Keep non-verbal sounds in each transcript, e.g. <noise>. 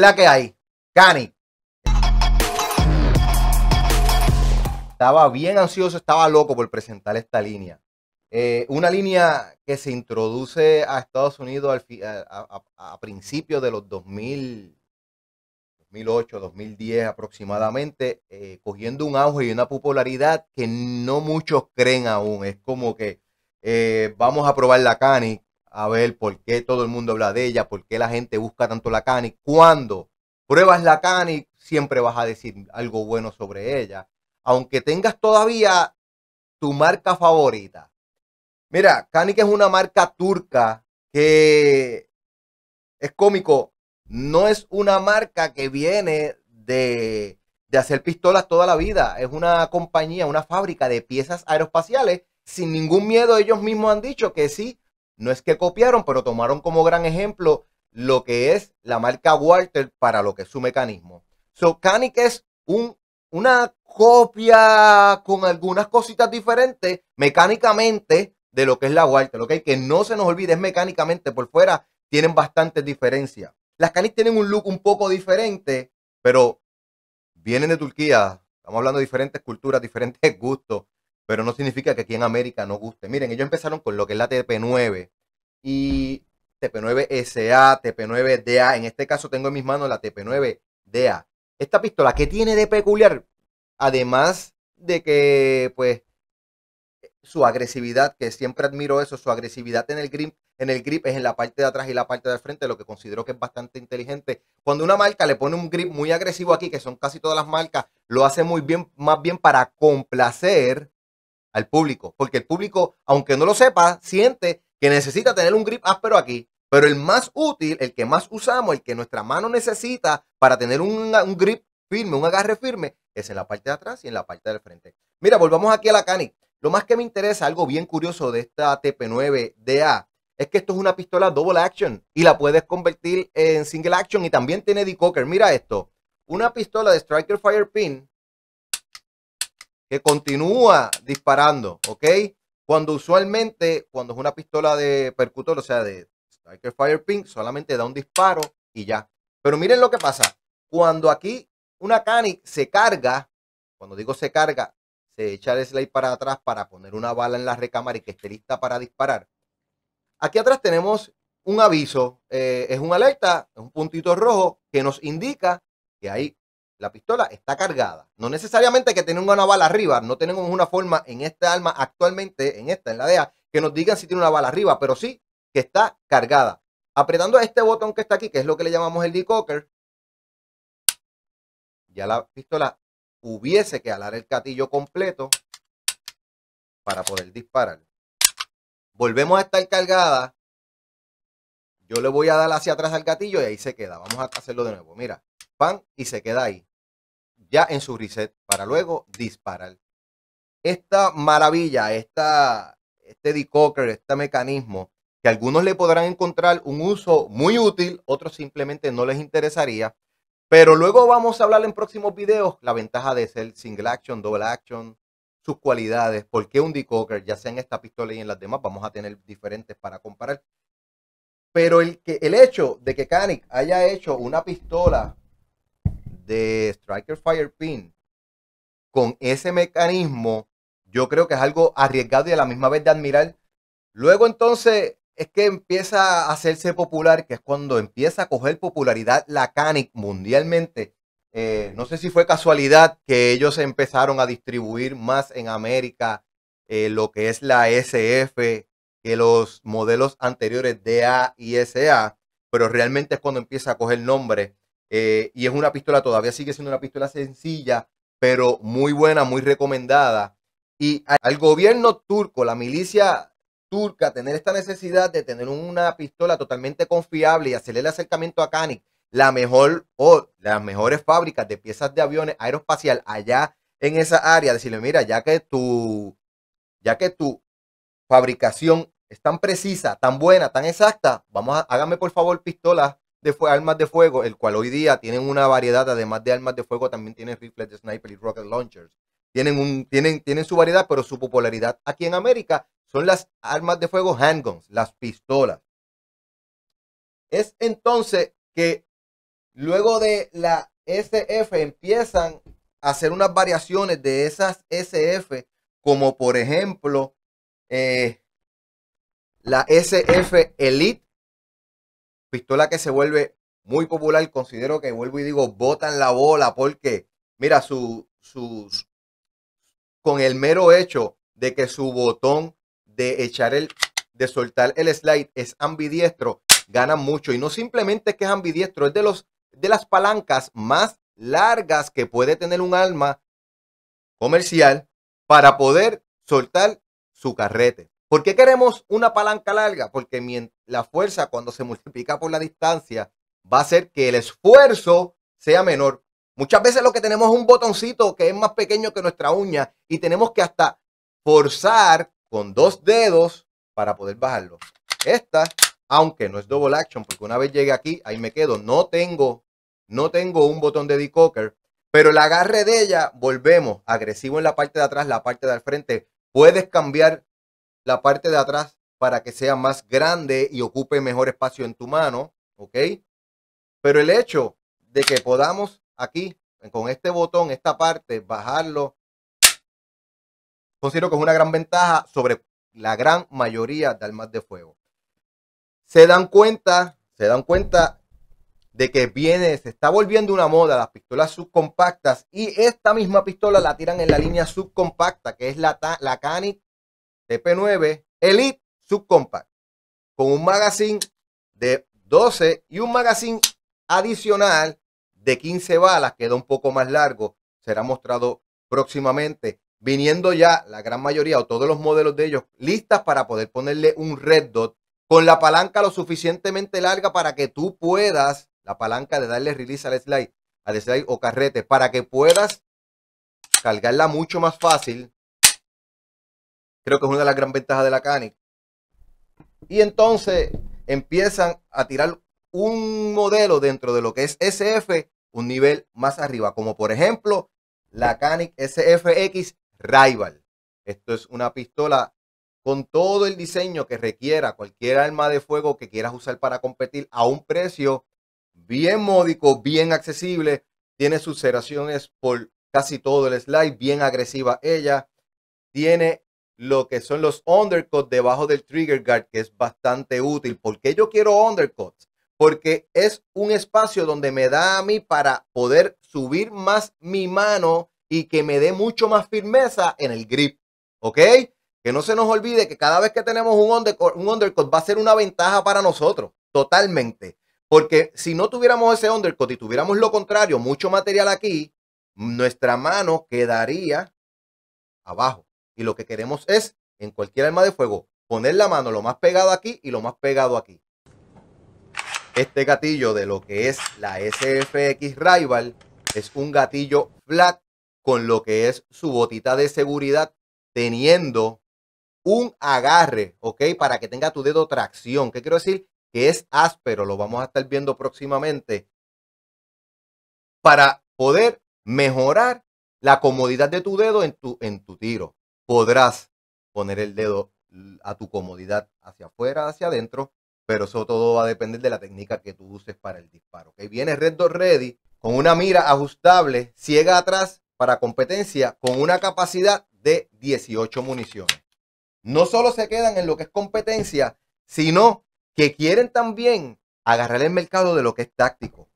la que hay? Cani. Estaba bien ansioso, estaba loco por presentar esta línea. Eh, una línea que se introduce a Estados Unidos al a, principios de los 2000, 2008, 2010 aproximadamente, eh, cogiendo un auge y una popularidad que no muchos creen aún. Es como que eh, vamos a probar la cani, a ver por qué todo el mundo habla de ella, por qué la gente busca tanto la Cani. Cuando pruebas la Cani, siempre vas a decir algo bueno sobre ella. Aunque tengas todavía tu marca favorita. Mira, Cani que es una marca turca que es cómico. No es una marca que viene de, de hacer pistolas toda la vida. Es una compañía, una fábrica de piezas aeroespaciales. Sin ningún miedo ellos mismos han dicho que sí, no es que copiaron, pero tomaron como gran ejemplo lo que es la marca Walter para lo que es su mecanismo. So, Canic es una copia con algunas cositas diferentes mecánicamente de lo que es la Walter, Lo Que no se nos olvide, es mecánicamente por fuera, tienen bastantes diferencias. Las Canic tienen un look un poco diferente, pero vienen de Turquía. Estamos hablando de diferentes culturas, diferentes <laughs> gustos pero no significa que aquí en América no guste. Miren, ellos empezaron con lo que es la TP9 y TP9SA, TP9DA. En este caso tengo en mis manos la TP9DA. Esta pistola, ¿qué tiene de peculiar? Además de que, pues, su agresividad, que siempre admiro eso, su agresividad en el grip, en el grip es en la parte de atrás y la parte de frente, lo que considero que es bastante inteligente. Cuando una marca le pone un grip muy agresivo aquí, que son casi todas las marcas, lo hace muy bien, más bien para complacer al público, porque el público, aunque no lo sepa, siente que necesita tener un grip áspero aquí, pero el más útil, el que más usamos, el que nuestra mano necesita para tener un, grip firme, un agarre firme, es en la parte de atrás y en la parte del frente. Mira, volvamos aquí a la Canic. Lo más que me interesa, algo bien curioso de esta TP9DA, es que esto es una pistola double action y la puedes convertir en single action y también tiene decocker. Mira esto, una pistola de Striker Fire Pin que continúa disparando, ¿ok? Cuando usualmente, cuando es una pistola de percutor, o sea, de Striker Pink, solamente da un disparo y ya. Pero miren lo que pasa. Cuando aquí una canic se carga, cuando digo se carga, se echa el slide para atrás para poner una bala en la recámara y que esté lista para disparar. Aquí atrás tenemos un aviso, eh, es un alerta, es un puntito rojo que nos indica que hay la pistola está cargada. No necesariamente que tenga una bala arriba, no tenemos una forma en esta alma actualmente, en esta, en la DEA, que nos digan si tiene una bala arriba, pero sí que está cargada. Apretando este botón que está aquí, que es lo que le llamamos el decocker, ya la pistola hubiese que alar el gatillo completo para poder disparar. Volvemos a estar cargada. Yo le voy a dar hacia atrás al gatillo y ahí se queda. Vamos a hacerlo de nuevo. Mira, pan y se queda ahí ya en su reset para luego disparar. Esta maravilla, esta, este decocker, este mecanismo, que algunos le podrán encontrar un uso muy útil, otros simplemente no les interesaría. Pero luego vamos a hablar en próximos videos la ventaja de ser single action, double action, sus cualidades, Porque qué un decocker, ya sea en esta pistola y en las demás, vamos a tener diferentes para comparar. Pero el, que, el hecho de que Canic haya hecho una pistola de Striker Fire Pin con ese mecanismo, yo creo que es algo arriesgado y a la misma vez de admirar. Luego entonces es que empieza a hacerse popular, que es cuando empieza a coger popularidad la Canic mundialmente. Eh, no sé si fue casualidad que ellos empezaron a distribuir más en América eh, lo que es la SF que los modelos anteriores DA y SA, pero realmente es cuando empieza a coger nombre. Eh, y es una pistola, todavía sigue siendo una pistola sencilla, pero muy buena, muy recomendada. Y al gobierno turco, la milicia turca, tener esta necesidad de tener una pistola totalmente confiable y hacerle el acercamiento a Canik, la mejor o las mejores fábricas de piezas de aviones aeroespacial allá en esa área, decirle, mira, ya que tu, ya que tu fabricación es tan precisa, tan buena, tan exacta, vamos a, hágame por favor pistolas de armas de fuego, el cual hoy día tienen una variedad, además de armas de fuego, también tienen rifles de sniper y rocket launchers. Tienen, un, tienen, tienen su variedad, pero su popularidad aquí en América son las armas de fuego handguns, las pistolas. Es entonces que luego de la SF empiezan a hacer unas variaciones de esas SF, como por ejemplo eh, la SF Elite, Pistola que se vuelve muy popular, considero que vuelvo y digo, botan la bola porque, mira, su, sus, con el mero hecho de que su botón de echar el, de soltar el slide es ambidiestro, gana mucho. Y no simplemente es que es ambidiestro, es de, los, de las palancas más largas que puede tener un alma comercial para poder soltar su carrete. ¿Por qué queremos una palanca larga? Porque la fuerza cuando se multiplica por la distancia va a hacer que el esfuerzo sea menor. Muchas veces lo que tenemos es un botoncito que es más pequeño que nuestra uña y tenemos que hasta forzar con dos dedos para poder bajarlo. Esta, aunque no es double action, porque una vez llegue aquí, ahí me quedo. No tengo, no tengo un botón de decocker, pero el agarre de ella, volvemos, agresivo en la parte de atrás, la parte de del frente. Puedes cambiar la parte de atrás para que sea más grande y ocupe mejor espacio en tu mano, ¿ok? Pero el hecho de que podamos aquí, con este botón, esta parte, bajarlo, considero que es una gran ventaja sobre la gran mayoría de armas de fuego. Se dan cuenta, se dan cuenta de que viene, se está volviendo una moda las pistolas subcompactas y esta misma pistola la tiran en la línea subcompacta, que es la, la TP9 Elite Subcompact, con un magazine de 12 y un magazine adicional de 15 balas, queda un poco más largo, será mostrado próximamente, viniendo ya la gran mayoría o todos los modelos de ellos listas para poder ponerle un red dot con la palanca lo suficientemente larga para que tú puedas, la palanca de darle release al slide, al slide o carrete, para que puedas cargarla mucho más fácil Creo que es una de las gran ventajas de la Canic. Y entonces empiezan a tirar un modelo dentro de lo que es SF un nivel más arriba, como por ejemplo la Canic SFX Rival. Esto es una pistola con todo el diseño que requiera cualquier arma de fuego que quieras usar para competir a un precio bien módico, bien accesible. Tiene sus ceraciones por casi todo el slide, bien agresiva ella. Tiene lo que son los undercut debajo del trigger guard, que es bastante útil. ¿Por qué yo quiero undercut Porque es un espacio donde me da a mí para poder subir más mi mano y que me dé mucho más firmeza en el grip. ¿Ok? Que no se nos olvide que cada vez que tenemos un undercut, un undercut va a ser una ventaja para nosotros, totalmente. Porque si no tuviéramos ese undercut y tuviéramos lo contrario, mucho material aquí, nuestra mano quedaría abajo. Y lo que queremos es, en cualquier arma de fuego, poner la mano lo más pegado aquí y lo más pegado aquí. Este gatillo de lo que es la SFX Rival es un gatillo flat con lo que es su botita de seguridad teniendo un agarre, ¿ok? Para que tenga tu dedo tracción. ¿Qué quiero decir? Que es áspero, lo vamos a estar viendo próximamente. Para poder mejorar la comodidad de tu dedo en tu, en tu tiro podrás poner el dedo a tu comodidad hacia afuera, hacia adentro, pero eso todo va a depender de la técnica que tú uses para el disparo. que Viene Red Dog Ready con una mira ajustable, ciega atrás para competencia, con una capacidad de 18 municiones. No solo se quedan en lo que es competencia, sino que quieren también agarrar el mercado de lo que es táctico.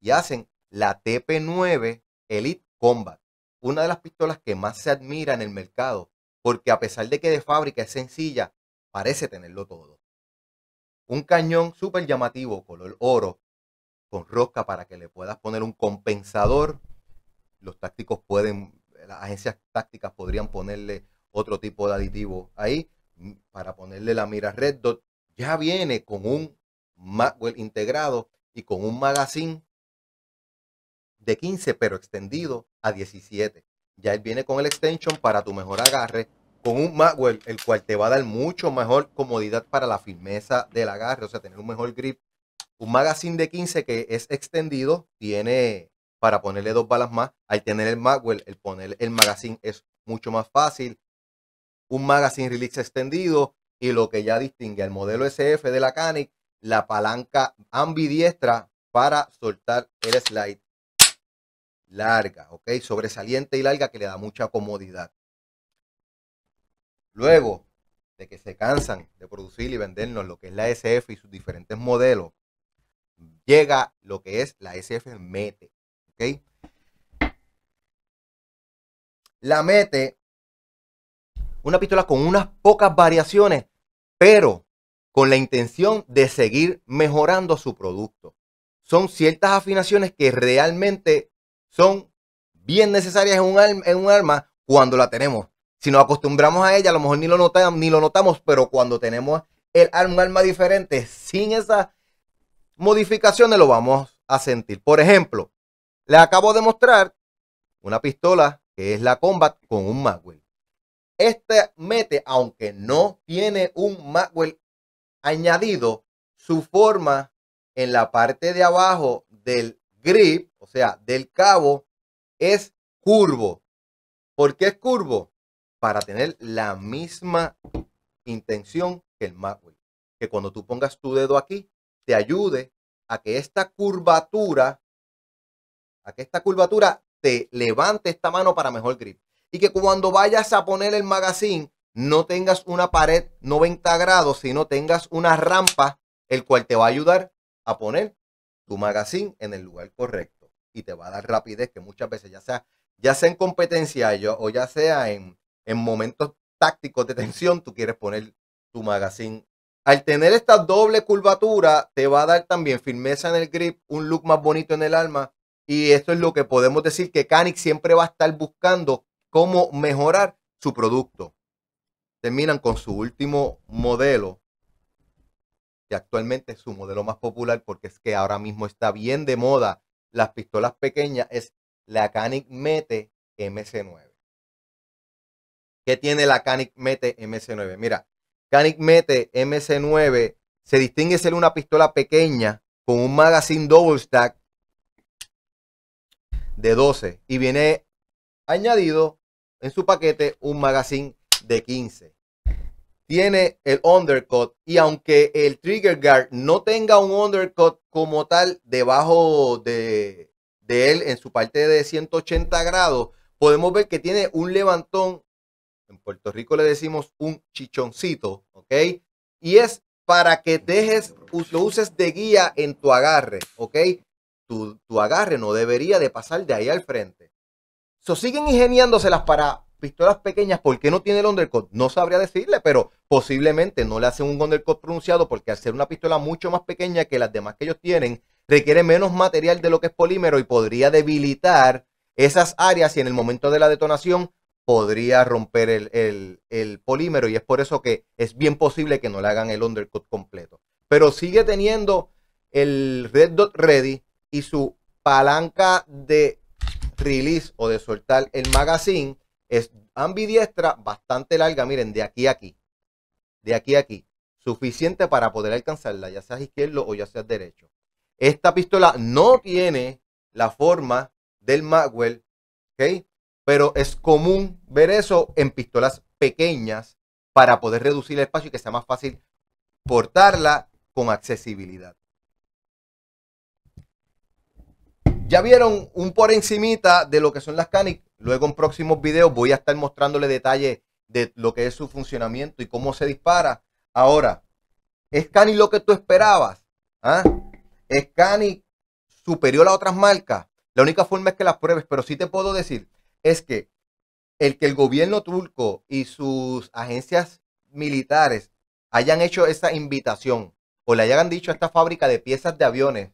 Y hacen la TP9 Elite Combat una de las pistolas que más se admira en el mercado, porque a pesar de que de fábrica es sencilla, parece tenerlo todo. Un cañón super llamativo, color oro, con rosca para que le puedas poner un compensador. Los tácticos pueden, las agencias tácticas podrían ponerle otro tipo de aditivo ahí mm, para ponerle la mira Red Dot. Ya viene con un Magwell integrado y con un magazine de 15, pero extendido a 17. Ya él viene con el extension para tu mejor agarre, con un magwell, el cual te va a dar mucho mejor comodidad para la firmeza del agarre, o sea, tener un mejor grip. Un magazine de 15 que es extendido, tiene para ponerle dos balas más. Al tener el magwell, el poner el magazine es mucho más fácil. Un magazine release extendido y lo que ya distingue al modelo SF de la Canic, la palanca ambidiestra para soltar el slide larga, ¿ok? Sobresaliente y larga que le da mucha comodidad. Luego de que se cansan de producir y vendernos lo que es la SF y sus diferentes modelos, llega lo que es la SF Mete, ¿ok? La Mete, una pistola con unas pocas variaciones, pero con la intención de seguir mejorando su producto. Son ciertas afinaciones que realmente son bien necesarias en un, arma cuando la tenemos. Si nos acostumbramos a ella, a lo mejor ni lo notamos, ni lo notamos pero cuando tenemos el arma, un arma diferente, sin esas modificaciones, lo vamos a sentir. Por ejemplo, le acabo de mostrar una pistola que es la Combat con un Magwell. Este mete, aunque no tiene un Magwell añadido, su forma en la parte de abajo del grip, o sea, del cabo, es curvo. ¿Por qué es curvo? Para tener la misma intención que el magwell. Que cuando tú pongas tu dedo aquí, te ayude a que esta curvatura, a que esta curvatura te levante esta mano para mejor grip. Y que cuando vayas a poner el magazine, no tengas una pared 90 grados, sino tengas una rampa, el cual te va a ayudar a poner tu magazine en el lugar correcto y te va a dar rapidez que muchas veces, ya sea, ya sea en competencia yo, o ya sea en, en momentos tácticos de tensión, tú quieres poner tu magazine. Al tener esta doble curvatura, te va a dar también firmeza en el grip, un look más bonito en el alma. Y esto es lo que podemos decir que Canic siempre va a estar buscando cómo mejorar su producto. Terminan con su último modelo, que actualmente es su modelo más popular porque es que ahora mismo está bien de moda las pistolas pequeñas, es la Canic Mete MC9. ¿Qué tiene la Canic Mete MC9? Mira, Canic Mete MC9 se distingue ser una pistola pequeña con un magazine double stack de 12 y viene añadido en su paquete un magazine de 15 tiene el undercut y aunque el trigger guard no tenga un undercut como tal debajo de, él en su parte de 180 grados, podemos ver que tiene un levantón, en Puerto Rico le decimos un chichoncito, ¿ok? Y es para que dejes, lo uses de guía en tu agarre, ¿ok? Tu, agarre no debería de pasar de ahí al frente. So, siguen ingeniándoselas para pistolas pequeñas, ¿por qué no tiene el undercut? No sabría decirle, pero posiblemente no le hacen un undercut pronunciado porque al una pistola mucho más pequeña que las demás que ellos tienen, requiere menos material de lo que es polímero y podría debilitar esas áreas y en el momento de la detonación podría romper el, el polímero y es por eso que es bien posible que no le hagan el undercut completo. Pero sigue teniendo el Red Dot Ready y su palanca de release o de soltar el magazine es ambidiestra bastante larga, miren, de aquí a aquí. De aquí a aquí. Suficiente para poder alcanzarla, ya seas izquierdo o ya seas derecho. Esta pistola no tiene la forma del Magwell, ¿ok? Pero es común ver eso en pistolas pequeñas para poder reducir el espacio y que sea más fácil portarla con accesibilidad. Ya vieron un por encimita de lo que son las Canic. Luego en próximos videos voy a estar mostrándole detalles de lo que es su funcionamiento y cómo se dispara. Ahora, ¿es Canic lo que tú esperabas? ¿Ah? ¿Es Canic superior a otras marcas? La única forma es que las pruebes, pero sí te puedo decir es que el que el gobierno turco y sus agencias militares hayan hecho esa invitación o le hayan dicho a esta fábrica de piezas de aviones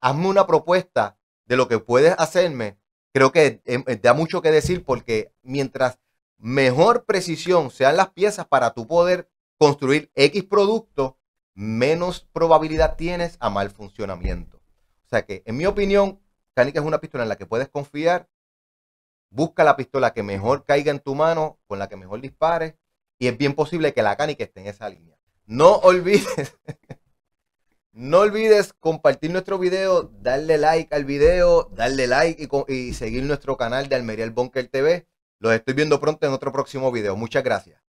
hazme una propuesta de lo que puedes hacerme, creo que te em, eh, da mucho que decir porque mientras mejor precisión sean las piezas para tu poder construir X producto, menos probabilidad tienes a mal funcionamiento. O sea que, en mi opinión, Canica es una pistola en la que puedes confiar. Busca la pistola que mejor caiga en tu mano, con la que mejor dispares, y es bien posible que la Canica esté en esa línea. No olvides <laughs> No olvides compartir nuestro video, darle like al video, darle like y, seguir nuestro canal de Almería el Bunker TV. Los estoy viendo pronto en otro próximo video. Muchas gracias.